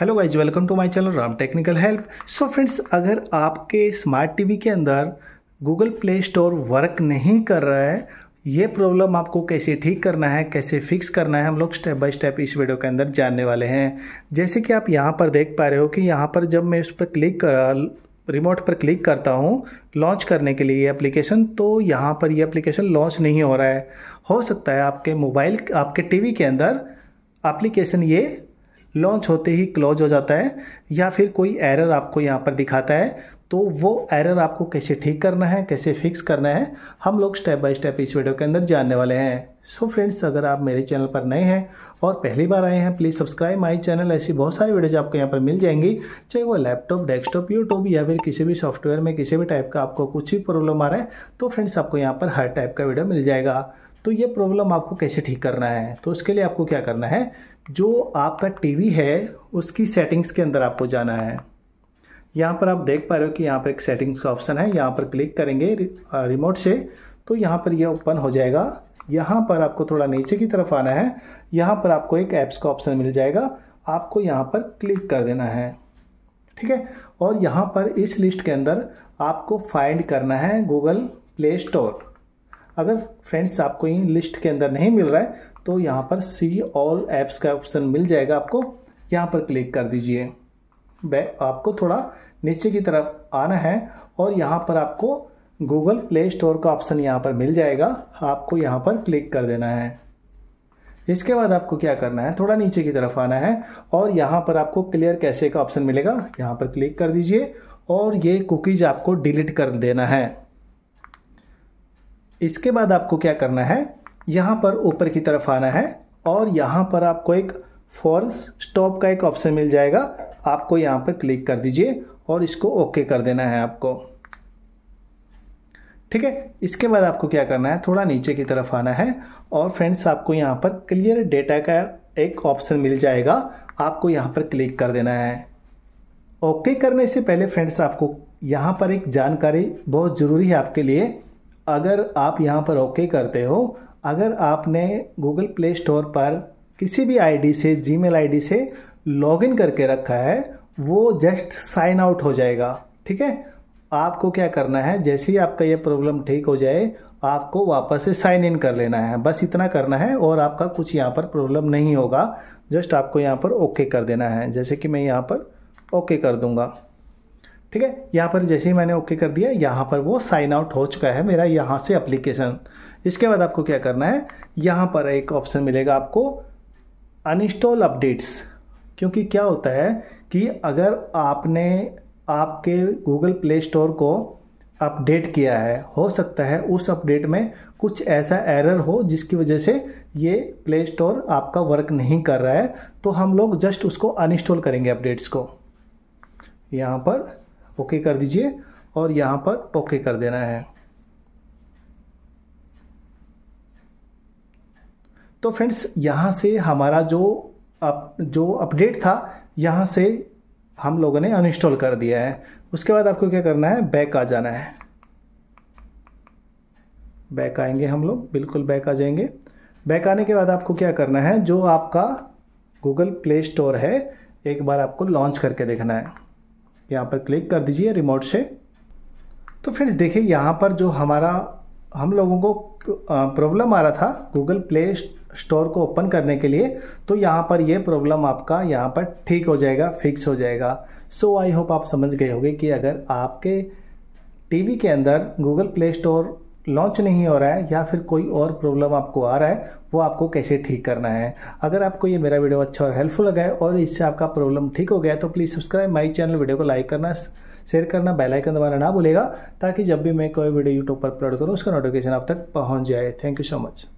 hello guys welcome to my channel Ram technical help so friends अगर आपके smart TV के अंदर गूगल प्ले स्टोर वर्क नहीं कर रहा है ये प्रॉब्लम आपको कैसे ठीक करना है कैसे फिक्स करना है हम लोग स्टेप बाय स्टेप इस वीडियो के अंदर जानने वाले हैं जैसे कि आप यहाँ पर देख पा रहे हो कि यहाँ पर जब मैं उस पर क्लिक कर रिमोट पर क्लिक करता हूँ लॉन्च करने के लिए ये एप्लीकेशन तो यहाँ पर ये एप्लीकेशन लॉन्च नहीं हो रहा है हो सकता है आपके मोबाइल आपके टीवी के अंदर एप्लीकेशन ये लॉन्च होते ही क्लोज हो जाता है या फिर कोई एरर आपको यहाँ पर दिखाता है तो वो एरर आपको कैसे ठीक करना है कैसे फिक्स करना है हम लोग स्टेप बाय स्टेप इस वीडियो के अंदर जानने वाले हैं सो so फ्रेंड्स अगर आप मेरे चैनल पर नए हैं और पहली बार आए हैं प्लीज़ सब्सक्राइब माई चैनल ऐसी बहुत सारी वीडियोज आपको यहाँ पर मिल जाएंगी चाहे वो लैपटॉप डेस्कटॉप यूट्यूब या फिर किसी भी सॉफ्टवेयर में किसी भी टाइप का आपको कुछ भी प्रॉब्लम आ रहा है तो फ्रेंड्स आपको यहाँ पर हर टाइप का वीडियो मिल जाएगा तो ये प्रॉब्लम आपको कैसे ठीक करना है तो उसके लिए आपको क्या करना है जो आपका टीवी है उसकी सेटिंग्स के अंदर आपको जाना है यहाँ पर आप देख पा रहे हो कि यहाँ पर एक सेटिंग्स का ऑप्शन है यहाँ पर क्लिक करेंगे रिमोट से तो यहाँ पर यह ओपन हो जाएगा यहाँ पर आपको थोड़ा नीचे की तरफ आना है यहाँ पर आपको एक ऐप्स का ऑप्शन मिल जाएगा आपको यहाँ पर क्लिक कर देना है ठीक है और यहाँ पर इस लिस्ट के अंदर आपको फाइंड करना है गूगल प्ले स्टोर अगर फ्रेंड्स आपको ये लिस्ट के अंदर नहीं मिल रहा है तो यहाँ पर सी ऑल ऐप्स का ऑप्शन मिल जाएगा आपको यहाँ पर क्लिक कर दीजिए आपको थोड़ा नीचे की तरफ आना है और यहाँ पर आपको गूगल प्ले स्टोर का ऑप्शन यहाँ पर मिल जाएगा आपको यहाँ पर क्लिक कर देना है इसके बाद आपको क्या करना है थोड़ा नीचे की तरफ आना है और यहाँ पर आपको क्लियर कैसे का ऑप्शन मिलेगा यहाँ पर क्लिक कर दीजिए और ये कुकीज़ आपको डिलीट कर देना है इसके बाद आपको क्या करना है यहाँ पर ऊपर की तरफ आना है और यहाँ पर आपको एक फॉर स्टॉप का एक ऑप्शन मिल जाएगा आपको यहाँ पर क्लिक कर दीजिए और इसको ओके कर देना है आपको ठीक है इसके बाद आपको क्या करना है थोड़ा नीचे की तरफ आना है और फ्रेंड्स आपको यहाँ पर क्लियर डेटा का एक ऑप्शन मिल जाएगा आपको यहाँ पर क्लिक कर देना है ओके करने से पहले फ्रेंड्स आपको यहाँ पर एक जानकारी बहुत ज़रूरी है आपके लिए अगर आप यहाँ पर ओके करते हो अगर आपने गूगल प्ले स्टोर पर किसी भी आईडी से जी मेल से लॉगिन करके रखा है वो जस्ट साइन आउट हो जाएगा ठीक है आपको क्या करना है जैसे ही आपका ये प्रॉब्लम ठीक हो जाए आपको वापस से साइन इन कर लेना है बस इतना करना है और आपका कुछ यहाँ पर प्रॉब्लम नहीं होगा जस्ट आपको यहाँ पर ओके कर देना है जैसे कि मैं यहाँ पर ओके कर दूँगा ठीक है यहाँ पर जैसे ही मैंने ओके कर दिया यहाँ पर वो साइन आउट हो चुका है मेरा यहाँ से अप्लीकेशन इसके बाद आपको क्या करना है यहाँ पर एक ऑप्शन मिलेगा आपको अनइंस्टॉल अपडेट्स क्योंकि क्या होता है कि अगर आपने आपके गूगल प्ले स्टोर को अपडेट किया है हो सकता है उस अपडेट में कुछ ऐसा एरर हो जिसकी वजह से ये प्ले स्टोर आपका वर्क नहीं कर रहा है तो हम लोग जस्ट उसको अनइंस्टॉल करेंगे अपडेट्स को यहाँ पर ओके कर दीजिए और यहाँ पर ओके कर देना है तो फ्रेंड्स यहाँ से हमारा जो अप जो अपडेट था यहाँ से हम लोगों ने अनइंस्टॉल कर दिया है उसके बाद आपको क्या करना है बैक आ जाना है बैक आएंगे हम लोग बिल्कुल बैक आ जाएंगे बैक आने के बाद आपको क्या करना है जो आपका गूगल प्ले स्टोर है एक बार आपको लॉन्च करके देखना है यहाँ पर क्लिक कर दीजिए रिमोट से तो फ्रेंड्स देखिए यहाँ पर जो हमारा हम लोगों को प्रॉब्लम आ रहा था गूगल प्ले स्टोर को ओपन करने के लिए तो यहाँ पर ये प्रॉब्लम आपका यहाँ पर ठीक हो जाएगा फिक्स हो जाएगा सो आई होप आप समझ गए होंगे कि अगर आपके टीवी के अंदर गूगल प्ले स्टोर लॉन्च नहीं हो रहा है या फिर कोई और प्रॉब्लम आपको आ रहा है वो आपको कैसे ठीक करना है अगर आपको ये मेरा वीडियो अच्छा और हेल्पफुल लगा है और इससे आपका प्रॉब्लम ठीक हो गया तो please subscribe my channel video को लाइक करना शेयर करना बेल आइकन दबाना ना भूलेगा ताकि जब भी मैं कोई वीडियो यूट्यूब पर अपलोड करूँ उसका नोटिफिकेशन आप तक पहुँच जाए थैंक यू सो मच